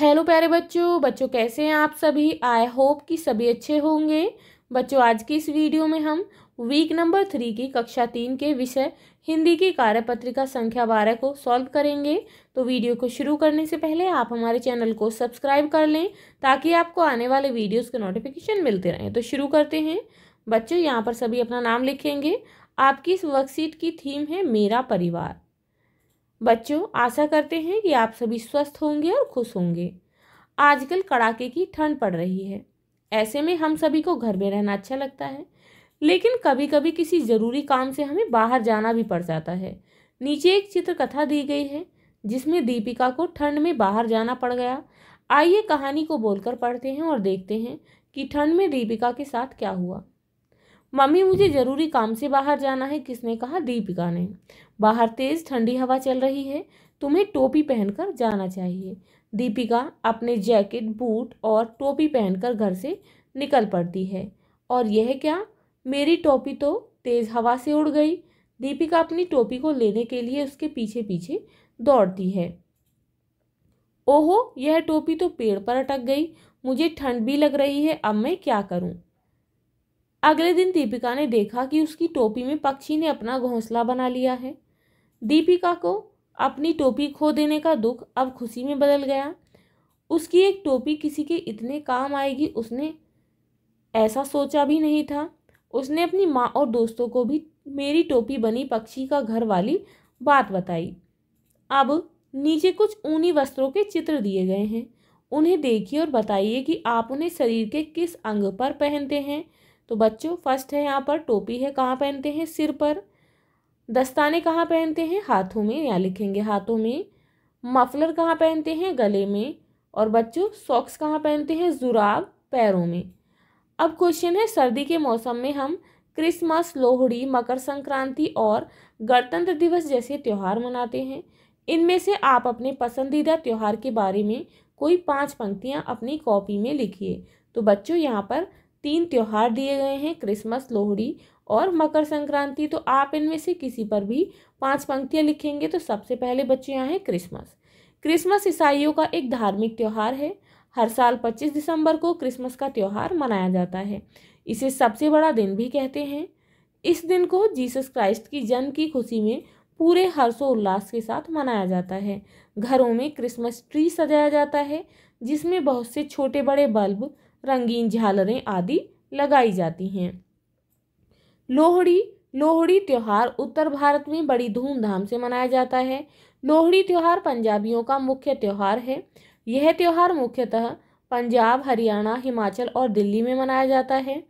hello प्यारे बच्चों बच्चों कैसे हैं आप सभी आई होप कि सभी अच्छे होंगे बच्चों आज की इस वीडियो में हम वीक नंबर थ्री की कक्षा तीन के विषय हिंदी की कार्यपत्रिका संख्या बारह को सॉल्व करेंगे तो वीडियो को शुरू करने से पहले आप हमारे चैनल को सब्सक्राइब कर लें ताकि आपको आने वाले वीडियोज़ के नोटिफिकेशन मिलते रहें तो शुरू करते हैं बच्चों यहाँ पर सभी अपना नाम लिखेंगे आपकी इस वर्कशीट की थीम है मेरा परिवार बच्चों आशा करते हैं कि आप सभी स्वस्थ होंगे और खुश होंगे आजकल कड़ाके की ठंड पड़ रही है ऐसे में हम सभी को घर में रहना अच्छा लगता है लेकिन कभी कभी किसी ज़रूरी काम से हमें बाहर जाना भी पड़ जाता है नीचे एक चित्रकथा दी गई है जिसमें दीपिका को ठंड में बाहर जाना पड़ गया आइए कहानी को बोलकर पढ़ते हैं और देखते हैं कि ठंड में दीपिका के साथ क्या हुआ मम्मी मुझे ज़रूरी काम से बाहर जाना है किसने कहा दीपिका ने बाहर तेज़ ठंडी हवा चल रही है तुम्हें टोपी पहनकर जाना चाहिए दीपिका अपने जैकेट बूट और टोपी पहनकर घर से निकल पड़ती है और यह क्या मेरी टोपी तो तेज़ हवा से उड़ गई दीपिका अपनी टोपी को लेने के लिए उसके पीछे पीछे दौड़ती है ओहो यह टोपी तो पेड़ पर अटक गई मुझे ठंड भी लग रही है अब मैं क्या करूं अगले दिन दीपिका ने देखा कि उसकी टोपी में पक्षी ने अपना घोंसला बना लिया है दीपिका को अपनी टोपी खो देने का दुख अब खुशी में बदल गया उसकी एक टोपी किसी के इतने काम आएगी उसने ऐसा सोचा भी नहीं था उसने अपनी माँ और दोस्तों को भी मेरी टोपी बनी पक्षी का घर वाली बात बताई अब नीचे कुछ ऊनी वस्त्रों के चित्र दिए गए हैं उन्हें देखिए और बताइए कि आप उन्हें शरीर के किस अंग पर पहनते हैं तो बच्चों फर्स्ट है यहाँ पर टोपी है कहाँ पहनते हैं सिर पर दस्ताने कहाँ पहनते हैं हाथों में यहाँ लिखेंगे हाथों में मफलर कहाँ पहनते हैं गले में और बच्चों सॉक्स कहाँ पहनते हैं जुराब पैरों में अब क्वेश्चन है सर्दी के मौसम में हम क्रिसमस लोहड़ी मकर संक्रांति और गणतंत्र दिवस जैसे त्यौहार मनाते हैं इनमें से आप अपने पसंदीदा त्यौहार के बारे में कोई पांच पंक्तियां अपनी कॉपी में लिखिए तो बच्चों यहाँ पर तीन त्यौहार दिए गए हैं क्रिसमस लोहड़ी और मकर संक्रांति तो आप इनमें से किसी पर भी पांच पंक्तियां लिखेंगे तो सबसे पहले बच्चे यहाँ हैं क्रिसमस क्रिसमस ईसाइयों का एक धार्मिक त्यौहार है हर साल 25 दिसंबर को क्रिसमस का त्यौहार मनाया जाता है इसे सबसे बड़ा दिन भी कहते हैं इस दिन को जीसस क्राइस्ट की जन्म की खुशी में पूरे हर्षोल्लास के साथ मनाया जाता है घरों में क्रिसमस ट्री सजाया जाता है जिसमें बहुत से छोटे बड़े बल्ब रंगीन झालरें आदि लगाई जाती हैं लोहड़ी लोहड़ी त्यौहार उत्तर भारत में बड़ी धूमधाम से मनाया जाता है लोहड़ी त्यौहार पंजाबियों का मुख्य त्यौहार है यह त्यौहार मुख्यतः पंजाब हरियाणा हिमाचल और दिल्ली में मनाया जाता है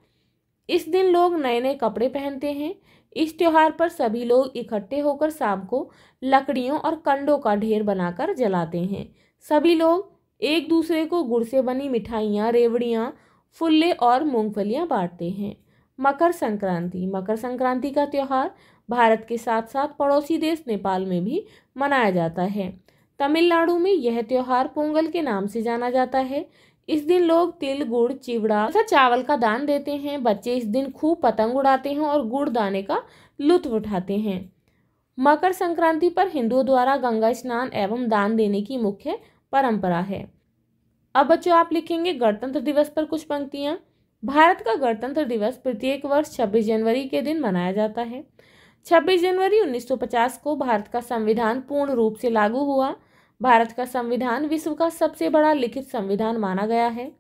इस दिन लोग नए नए कपड़े पहनते हैं इस त्यौहार पर सभी लोग इकट्ठे होकर शाम को लकड़ियों और कंडों का ढेर बनाकर जलाते हैं सभी लोग एक दूसरे को गुड़ से बनी मिठाइयाँ रेवड़ियाँ फुल्ले और मूंगफलियाँ बांटते हैं मकर संक्रांति मकर संक्रांति का त्यौहार भारत के साथ साथ पड़ोसी देश नेपाल में भी मनाया जाता है तमिलनाडु में यह त्यौहार पोंगल के नाम से जाना जाता है इस दिन लोग तिल गुड़ चिवड़ा तथा चावल का दान देते हैं बच्चे इस दिन खूब पतंग उड़ाते हैं और गुड़ दाने का लुत्फ उठाते हैं मकर संक्रांति पर हिंदुओं द्वारा गंगा स्नान एवं दान देने की मुख्य परंपरा है अब बच्चों आप लिखेंगे गणतंत्र दिवस पर कुछ पंक्तियाँ भारत का गणतंत्र दिवस प्रत्येक वर्ष 26 जनवरी के दिन मनाया जाता है 26 जनवरी 1950 को भारत का संविधान पूर्ण रूप से लागू हुआ भारत का संविधान विश्व का सबसे बड़ा लिखित संविधान माना गया है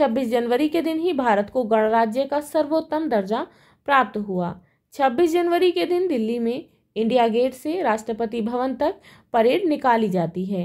26 जनवरी के दिन ही भारत को गणराज्य का सर्वोत्तम दर्जा प्राप्त हुआ 26 जनवरी के दिन दिल्ली में इंडिया गेट से राष्ट्रपति भवन तक परेड निकाली जाती है